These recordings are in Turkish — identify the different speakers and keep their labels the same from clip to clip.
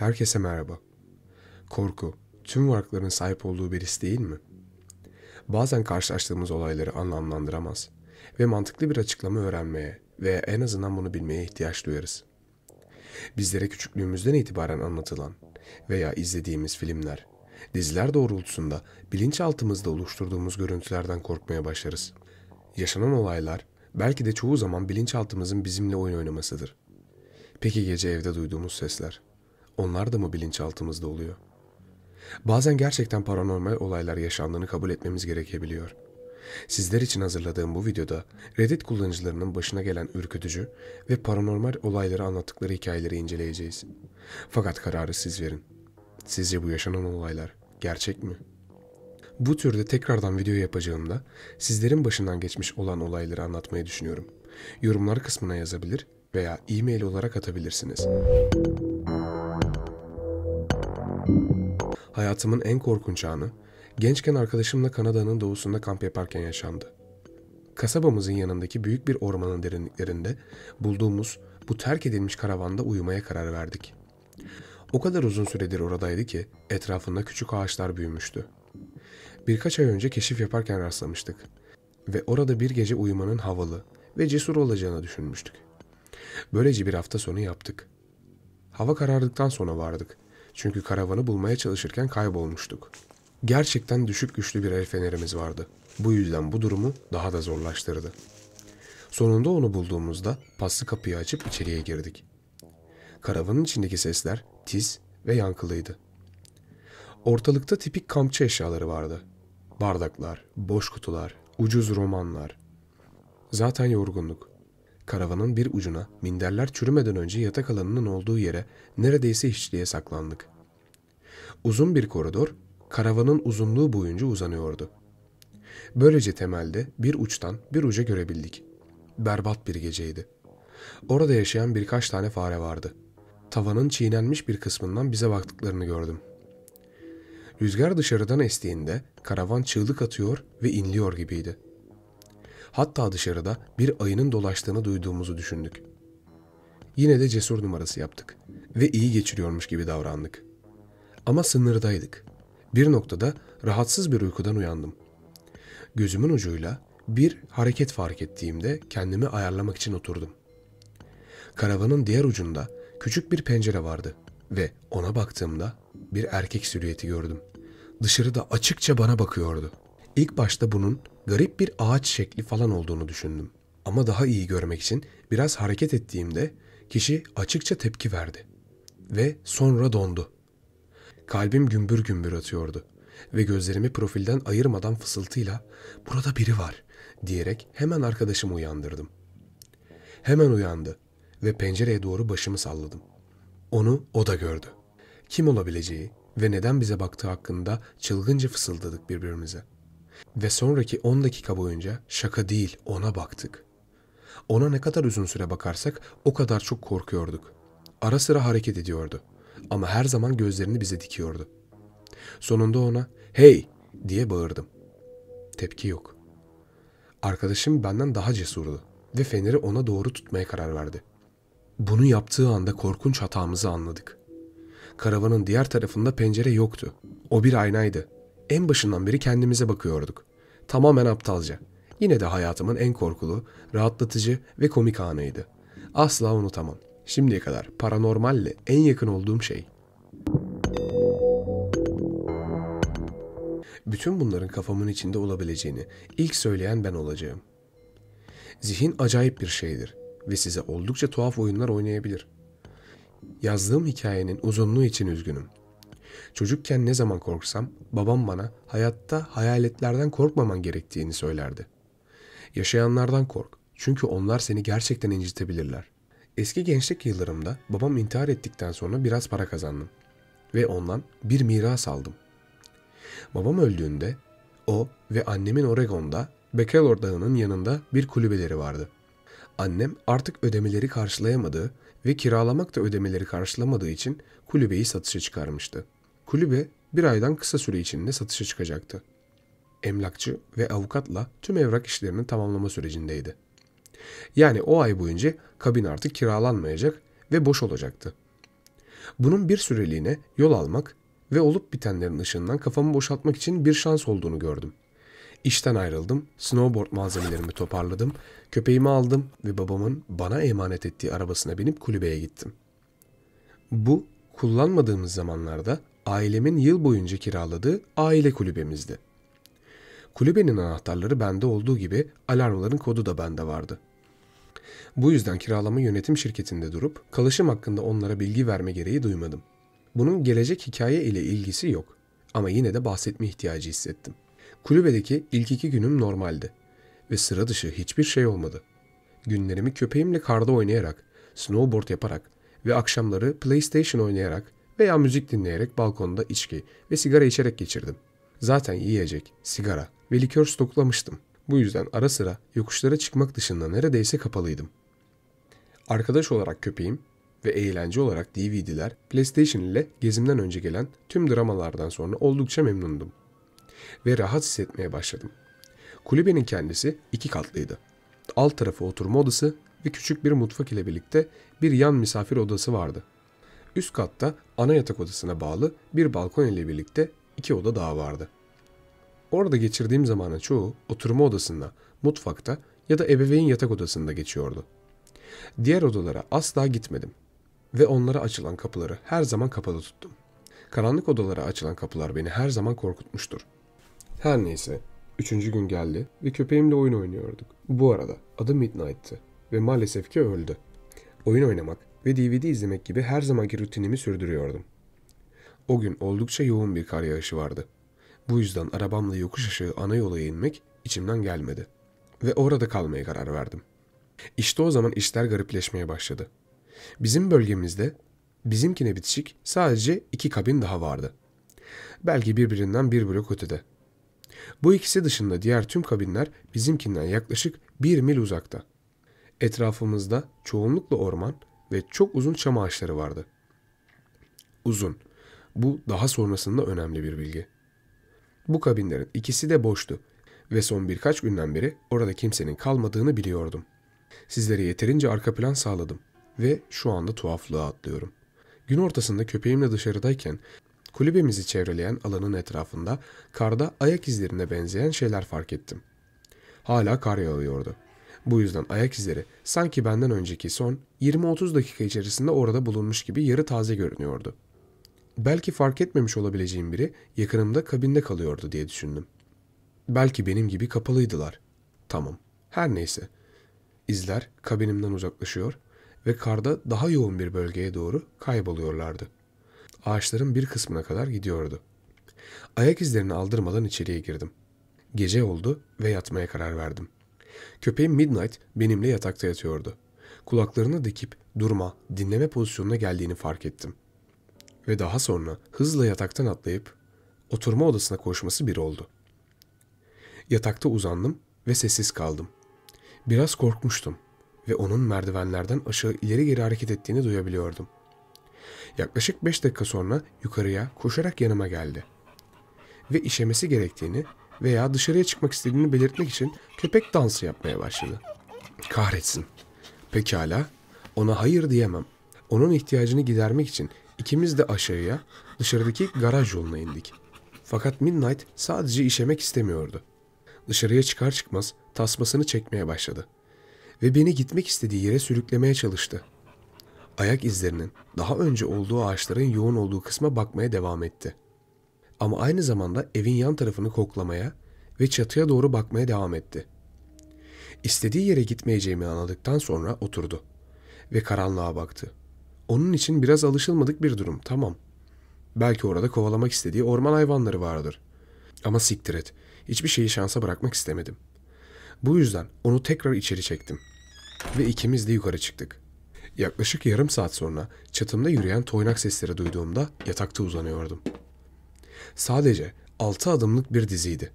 Speaker 1: Herkese merhaba. Korku, tüm varlıkların sahip olduğu bir his değil mi? Bazen karşılaştığımız olayları anlamlandıramaz ve mantıklı bir açıklama öğrenmeye ve en azından bunu bilmeye ihtiyaç duyarız. Bizlere küçüklüğümüzden itibaren anlatılan veya izlediğimiz filmler, diziler doğrultusunda bilinçaltımızda oluşturduğumuz görüntülerden korkmaya başlarız. Yaşanan olaylar belki de çoğu zaman bilinçaltımızın bizimle oyun oynamasıdır. Peki gece evde duyduğumuz sesler? onlar da mı bilinçaltımızda oluyor? Bazen gerçekten paranormal olaylar yaşandığını kabul etmemiz gerekebiliyor. Sizler için hazırladığım bu videoda Reddit kullanıcılarının başına gelen ürkütücü ve paranormal olayları anlattıkları hikayeleri inceleyeceğiz. Fakat kararı siz verin. Sizce bu yaşanan olaylar gerçek mi? Bu türde tekrardan video yapacağımda sizlerin başından geçmiş olan olayları anlatmayı düşünüyorum. Yorumlar kısmına yazabilir veya e-mail olarak atabilirsiniz. hayatımın en korkunç anı, gençken arkadaşımla Kanada'nın doğusunda kamp yaparken yaşandı. Kasabamızın yanındaki büyük bir ormanın derinliklerinde bulduğumuz bu terk edilmiş karavanda uyumaya karar verdik. O kadar uzun süredir oradaydı ki etrafında küçük ağaçlar büyümüştü. Birkaç ay önce keşif yaparken rastlamıştık ve orada bir gece uyumanın havalı ve cesur olacağını düşünmüştük. Böylece bir hafta sonu yaptık. Hava karardıktan sonra vardık çünkü karavanı bulmaya çalışırken kaybolmuştuk. Gerçekten düşük güçlü bir el fenerimiz vardı. Bu yüzden bu durumu daha da zorlaştırdı. Sonunda onu bulduğumuzda paslı kapıyı açıp içeriye girdik. Karavanın içindeki sesler tiz ve yankılıydı. Ortalıkta tipik kampçı eşyaları vardı. Bardaklar, boş kutular, ucuz romanlar. Zaten yorgunluk karavanın bir ucuna, minderler çürümeden önce yatak alanının olduğu yere neredeyse hiçliğe saklandık. Uzun bir koridor, karavanın uzunluğu boyunca uzanıyordu. Böylece temelde bir uçtan bir uca görebildik. Berbat bir geceydi. Orada yaşayan birkaç tane fare vardı. Tavanın çiğnenmiş bir kısmından bize baktıklarını gördüm. Rüzgar dışarıdan estiğinde karavan çığlık atıyor ve inliyor gibiydi.'' Hatta dışarıda bir ayının dolaştığını duyduğumuzu düşündük. Yine de cesur numarası yaptık ve iyi geçiriyormuş gibi davrandık. Ama sınırdaydık. Bir noktada rahatsız bir uykudan uyandım. Gözümün ucuyla bir hareket fark ettiğimde kendimi ayarlamak için oturdum. Karavanın diğer ucunda küçük bir pencere vardı ve ona baktığımda bir erkek silüeti gördüm. Dışarıda açıkça bana bakıyordu. İlk başta bunun garip bir ağaç şekli falan olduğunu düşündüm. Ama daha iyi görmek için biraz hareket ettiğimde kişi açıkça tepki verdi ve sonra dondu. Kalbim gümbür gümbür atıyordu ve gözlerimi profilden ayırmadan fısıltıyla "Burada biri var." diyerek hemen arkadaşımı uyandırdım. Hemen uyandı ve pencereye doğru başımı salladım. Onu o da gördü. Kim olabileceği ve neden bize baktığı hakkında çılgınca fısıldadık birbirimize.'' Ve sonraki 10 dakika boyunca şaka değil ona baktık. Ona ne kadar uzun süre bakarsak o kadar çok korkuyorduk. Ara sıra hareket ediyordu ama her zaman gözlerini bize dikiyordu. Sonunda ona "Hey!" diye bağırdım. Tepki yok. Arkadaşım benden daha cesurdu ve feneri ona doğru tutmaya karar verdi. Bunu yaptığı anda korkunç hatamızı anladık. Karavanın diğer tarafında pencere yoktu. O bir aynaydı en başından beri kendimize bakıyorduk. Tamamen aptalca. Yine de hayatımın en korkulu, rahatlatıcı ve komik anıydı. Asla unutamam. Şimdiye kadar paranormalle en yakın olduğum şey. Bütün bunların kafamın içinde olabileceğini ilk söyleyen ben olacağım. Zihin acayip bir şeydir ve size oldukça tuhaf oyunlar oynayabilir. Yazdığım hikayenin uzunluğu için üzgünüm. Çocukken ne zaman korksam babam bana hayatta hayaletlerden korkmaman gerektiğini söylerdi. Yaşayanlardan kork. Çünkü onlar seni gerçekten incitebilirler. Eski gençlik yıllarımda babam intihar ettikten sonra biraz para kazandım. Ve ondan bir miras aldım. Babam öldüğünde o ve annemin Oregon'da Bakelor Dağı'nın yanında bir kulübeleri vardı. Annem artık ödemeleri karşılayamadığı ve kiralamak da ödemeleri karşılamadığı için kulübeyi satışa çıkarmıştı. Kulübe bir aydan kısa süre içinde satışa çıkacaktı. Emlakçı ve avukatla tüm evrak işlerini tamamlama sürecindeydi. Yani o ay boyunca kabin artık kiralanmayacak ve boş olacaktı. Bunun bir süreliğine yol almak ve olup bitenlerin ışığından kafamı boşaltmak için bir şans olduğunu gördüm. İşten ayrıldım, snowboard malzemelerimi toparladım, köpeğimi aldım ve babamın bana emanet ettiği arabasına binip kulübeye gittim. Bu kullanmadığımız zamanlarda ailemin yıl boyunca kiraladığı aile kulübemizdi. Kulübenin anahtarları bende olduğu gibi alarmların kodu da bende vardı. Bu yüzden kiralama yönetim şirketinde durup kalışım hakkında onlara bilgi verme gereği duymadım. Bunun gelecek hikaye ile ilgisi yok ama yine de bahsetme ihtiyacı hissettim. Kulübedeki ilk iki günüm normaldi ve sıra dışı hiçbir şey olmadı. Günlerimi köpeğimle karda oynayarak, snowboard yaparak ve akşamları PlayStation oynayarak veya müzik dinleyerek balkonda içki ve sigara içerek geçirdim. Zaten yiyecek, sigara ve likör stoklamıştım. Bu yüzden ara sıra yokuşlara çıkmak dışında neredeyse kapalıydım. Arkadaş olarak köpeğim ve eğlence olarak DVD'ler, PlayStation ile gezimden önce gelen tüm dramalardan sonra oldukça memnundum. Ve rahat hissetmeye başladım. Kulübenin kendisi iki katlıydı. Alt tarafı oturma odası ve küçük bir mutfak ile birlikte bir yan misafir odası vardı.'' Üst katta ana yatak odasına bağlı bir balkon ile birlikte iki oda daha vardı. Orada geçirdiğim zamanın çoğu oturma odasında, mutfakta ya da ebeveyn yatak odasında geçiyordu. Diğer odalara asla gitmedim ve onlara açılan kapıları her zaman kapalı tuttum. Karanlık odalara açılan kapılar beni her zaman korkutmuştur. Her neyse, üçüncü gün geldi ve köpeğimle oyun oynuyorduk. Bu arada adı Midnight'tı ve maalesef ki öldü. Oyun oynamak ve DVD izlemek gibi her zamanki rutinimi sürdürüyordum. O gün oldukça yoğun bir kar yağışı vardı. Bu yüzden arabamla yokuş aşağı ana yola inmek içimden gelmedi. Ve orada kalmaya karar verdim. İşte o zaman işler garipleşmeye başladı. Bizim bölgemizde bizimkine bitişik sadece iki kabin daha vardı. Belki birbirinden bir blok ötede. Bu ikisi dışında diğer tüm kabinler bizimkinden yaklaşık bir mil uzakta. Etrafımızda çoğunlukla orman ve çok uzun çam ağaçları vardı. Uzun. Bu daha sonrasında önemli bir bilgi. Bu kabinlerin ikisi de boştu ve son birkaç günden beri orada kimsenin kalmadığını biliyordum. Sizlere yeterince arka plan sağladım ve şu anda tuhaflığa atlıyorum. Gün ortasında köpeğimle dışarıdayken kulübemizi çevreleyen alanın etrafında karda ayak izlerine benzeyen şeyler fark ettim. Hala kar yağıyordu bu yüzden ayak izleri sanki benden önceki son 20-30 dakika içerisinde orada bulunmuş gibi yarı taze görünüyordu. Belki fark etmemiş olabileceğim biri yakınımda kabinde kalıyordu diye düşündüm. Belki benim gibi kapalıydılar. Tamam. Her neyse. İzler kabinimden uzaklaşıyor ve karda daha yoğun bir bölgeye doğru kayboluyorlardı. Ağaçların bir kısmına kadar gidiyordu. Ayak izlerini aldırmadan içeriye girdim. Gece oldu ve yatmaya karar verdim.'' Köpeğim Midnight benimle yatakta yatıyordu. Kulaklarını dikip durma, dinleme pozisyonuna geldiğini fark ettim. Ve daha sonra hızla yataktan atlayıp oturma odasına koşması bir oldu. Yatakta uzandım ve sessiz kaldım. Biraz korkmuştum ve onun merdivenlerden aşağı ileri geri hareket ettiğini duyabiliyordum. Yaklaşık beş dakika sonra yukarıya koşarak yanıma geldi. Ve işemesi gerektiğini veya dışarıya çıkmak istediğini belirtmek için köpek dansı yapmaya başladı. Kahretsin. Pekala, ona hayır diyemem. Onun ihtiyacını gidermek için ikimiz de aşağıya, dışarıdaki garaj yoluna indik. Fakat Midnight sadece işemek istemiyordu. Dışarıya çıkar çıkmaz tasmasını çekmeye başladı. Ve beni gitmek istediği yere sürüklemeye çalıştı. Ayak izlerinin daha önce olduğu ağaçların yoğun olduğu kısma bakmaya devam etti.'' Ama aynı zamanda evin yan tarafını koklamaya ve çatıya doğru bakmaya devam etti. İstediği yere gitmeyeceğimi anladıktan sonra oturdu ve karanlığa baktı. Onun için biraz alışılmadık bir durum, tamam. Belki orada kovalamak istediği orman hayvanları vardır. Ama siktir et, hiçbir şeyi şansa bırakmak istemedim. Bu yüzden onu tekrar içeri çektim ve ikimiz de yukarı çıktık. Yaklaşık yarım saat sonra çatımda yürüyen toynak sesleri duyduğumda yatakta uzanıyordum. Sadece altı adımlık bir diziydi.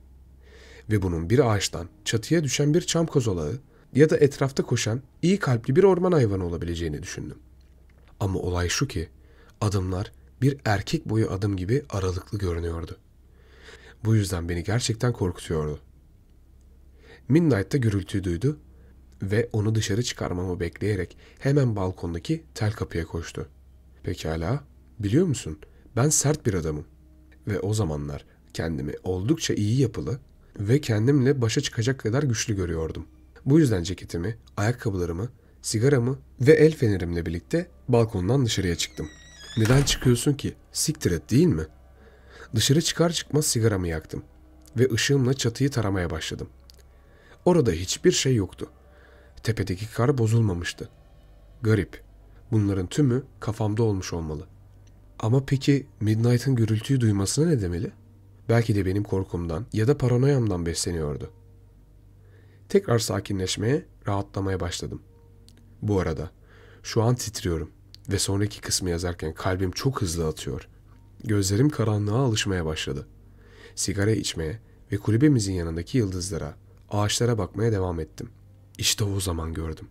Speaker 1: Ve bunun bir ağaçtan çatıya düşen bir çam kozolağı ya da etrafta koşan iyi kalpli bir orman hayvanı olabileceğini düşündüm. Ama olay şu ki adımlar bir erkek boyu adım gibi aralıklı görünüyordu. Bu yüzden beni gerçekten korkutuyordu. Midnight da gürültüyü duydu ve onu dışarı çıkarmamı bekleyerek hemen balkondaki tel kapıya koştu. Pekala, biliyor musun ben sert bir adamım ve o zamanlar kendimi oldukça iyi yapılı ve kendimle başa çıkacak kadar güçlü görüyordum. Bu yüzden ceketimi, ayakkabılarımı, sigaramı ve el fenerimle birlikte balkondan dışarıya çıktım. Neden çıkıyorsun ki? Siktir et değil mi? Dışarı çıkar çıkmaz sigaramı yaktım ve ışığımla çatıyı taramaya başladım. Orada hiçbir şey yoktu. Tepedeki kar bozulmamıştı. Garip. Bunların tümü kafamda olmuş olmalı. Ama peki Midnight'ın gürültüyü duymasına ne demeli? Belki de benim korkumdan ya da paranoyamdan besleniyordu. Tekrar sakinleşmeye, rahatlamaya başladım. Bu arada şu an titriyorum ve sonraki kısmı yazarken kalbim çok hızlı atıyor. Gözlerim karanlığa alışmaya başladı. Sigara içmeye ve kulübemizin yanındaki yıldızlara, ağaçlara bakmaya devam ettim. İşte o zaman gördüm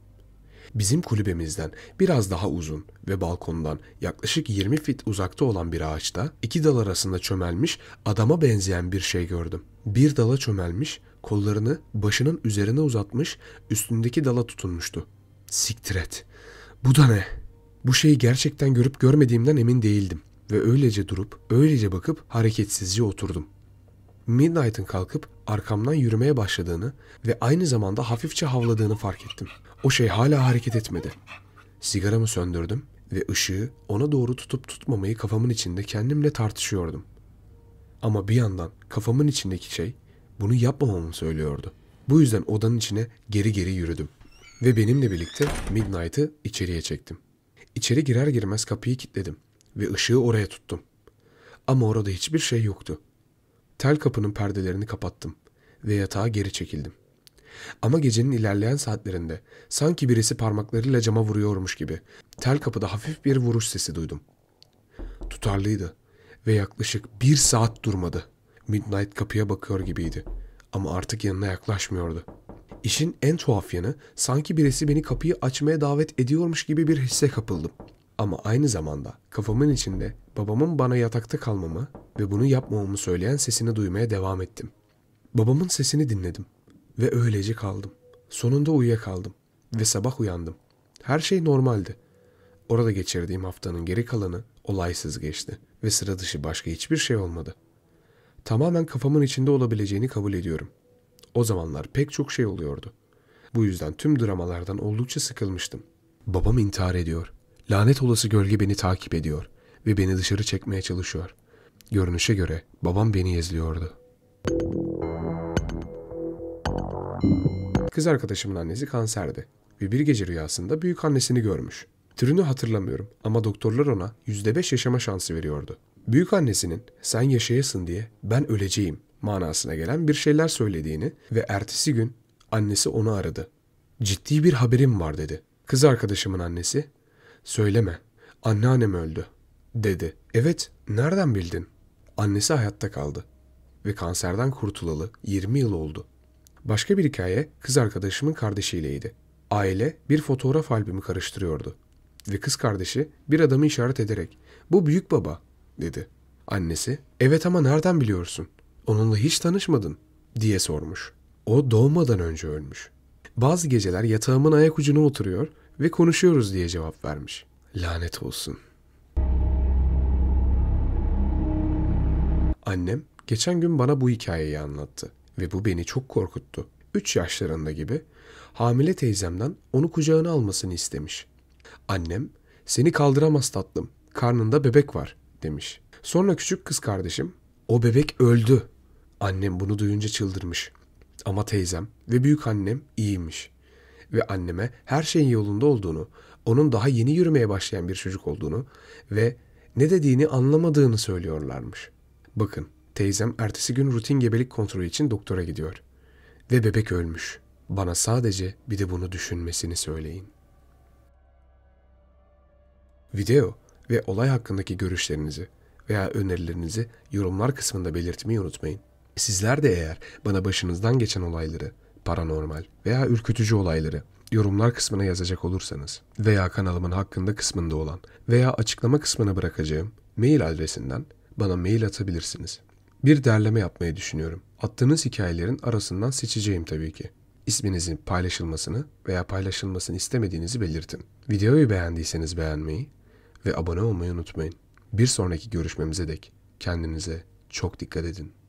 Speaker 1: bizim kulübemizden biraz daha uzun ve balkondan yaklaşık 20 fit uzakta olan bir ağaçta iki dal arasında çömelmiş adama benzeyen bir şey gördüm. Bir dala çömelmiş, kollarını başının üzerine uzatmış, üstündeki dala tutunmuştu. Siktir Bu da ne? Bu şeyi gerçekten görüp görmediğimden emin değildim ve öylece durup, öylece bakıp hareketsizce oturdum. Midnight'ın kalkıp arkamdan yürümeye başladığını ve aynı zamanda hafifçe havladığını fark ettim. O şey hala hareket etmedi. Sigaramı söndürdüm ve ışığı ona doğru tutup tutmamayı kafamın içinde kendimle tartışıyordum. Ama bir yandan kafamın içindeki şey bunu yapmamamı söylüyordu. Bu yüzden odanın içine geri geri yürüdüm ve benimle birlikte Midnight'ı içeriye çektim. İçeri girer girmez kapıyı kilitledim ve ışığı oraya tuttum. Ama orada hiçbir şey yoktu tel kapının perdelerini kapattım ve yatağa geri çekildim. Ama gecenin ilerleyen saatlerinde sanki birisi parmaklarıyla cama vuruyormuş gibi tel kapıda hafif bir vuruş sesi duydum. Tutarlıydı ve yaklaşık bir saat durmadı. Midnight kapıya bakıyor gibiydi ama artık yanına yaklaşmıyordu. İşin en tuhaf yanı sanki birisi beni kapıyı açmaya davet ediyormuş gibi bir hisse kapıldım. Ama aynı zamanda kafamın içinde babamın bana yatakta kalmamı ve bunu yapmamamı söyleyen sesini duymaya devam ettim. Babamın sesini dinledim ve öylece kaldım. Sonunda uyuyakaldım ve sabah uyandım. Her şey normaldi. Orada geçirdiğim haftanın geri kalanı olaysız geçti ve sıra dışı başka hiçbir şey olmadı. Tamamen kafamın içinde olabileceğini kabul ediyorum. O zamanlar pek çok şey oluyordu. Bu yüzden tüm dramalardan oldukça sıkılmıştım. Babam intihar ediyor Lanet olası gölge beni takip ediyor ve beni dışarı çekmeye çalışıyor. Görünüşe göre babam beni ezliyordu. Kız arkadaşımın annesi kanserdi ve bir gece rüyasında büyük annesini görmüş. Türünü hatırlamıyorum ama doktorlar ona %5 yaşama şansı veriyordu. Büyük annesinin sen yaşayasın diye ben öleceğim manasına gelen bir şeyler söylediğini ve ertesi gün annesi onu aradı. Ciddi bir haberim var dedi. Kız arkadaşımın annesi Söyleme, anneannem öldü, dedi. Evet, nereden bildin? Annesi hayatta kaldı ve kanserden kurtulalı 20 yıl oldu. Başka bir hikaye kız arkadaşımın kardeşiyleydi. Aile bir fotoğraf albümü karıştırıyordu ve kız kardeşi bir adamı işaret ederek ''Bu büyük baba'' dedi. Annesi ''Evet ama nereden biliyorsun? Onunla hiç tanışmadın.'' diye sormuş. O doğmadan önce ölmüş. Bazı geceler yatağımın ayak ucuna oturuyor, ve konuşuyoruz diye cevap vermiş. Lanet olsun. Annem geçen gün bana bu hikayeyi anlattı ve bu beni çok korkuttu. 3 yaşlarında gibi hamile teyzemden onu kucağına almasını istemiş. Annem seni kaldıramaz tatlım karnında bebek var demiş. Sonra küçük kız kardeşim o bebek öldü. Annem bunu duyunca çıldırmış. Ama teyzem ve büyük annem iyiymiş ve anneme her şeyin yolunda olduğunu, onun daha yeni yürümeye başlayan bir çocuk olduğunu ve ne dediğini anlamadığını söylüyorlarmış. Bakın, teyzem ertesi gün rutin gebelik kontrolü için doktora gidiyor. Ve bebek ölmüş. Bana sadece bir de bunu düşünmesini söyleyin. Video ve olay hakkındaki görüşlerinizi veya önerilerinizi yorumlar kısmında belirtmeyi unutmayın. Sizler de eğer bana başınızdan geçen olayları paranormal veya ürkütücü olayları yorumlar kısmına yazacak olursanız veya kanalımın hakkında kısmında olan veya açıklama kısmına bırakacağım mail adresinden bana mail atabilirsiniz. Bir derleme yapmayı düşünüyorum. Attığınız hikayelerin arasından seçeceğim tabii ki. İsminizin paylaşılmasını veya paylaşılmasını istemediğinizi belirtin. Videoyu beğendiyseniz beğenmeyi ve abone olmayı unutmayın. Bir sonraki görüşmemize dek kendinize çok dikkat edin.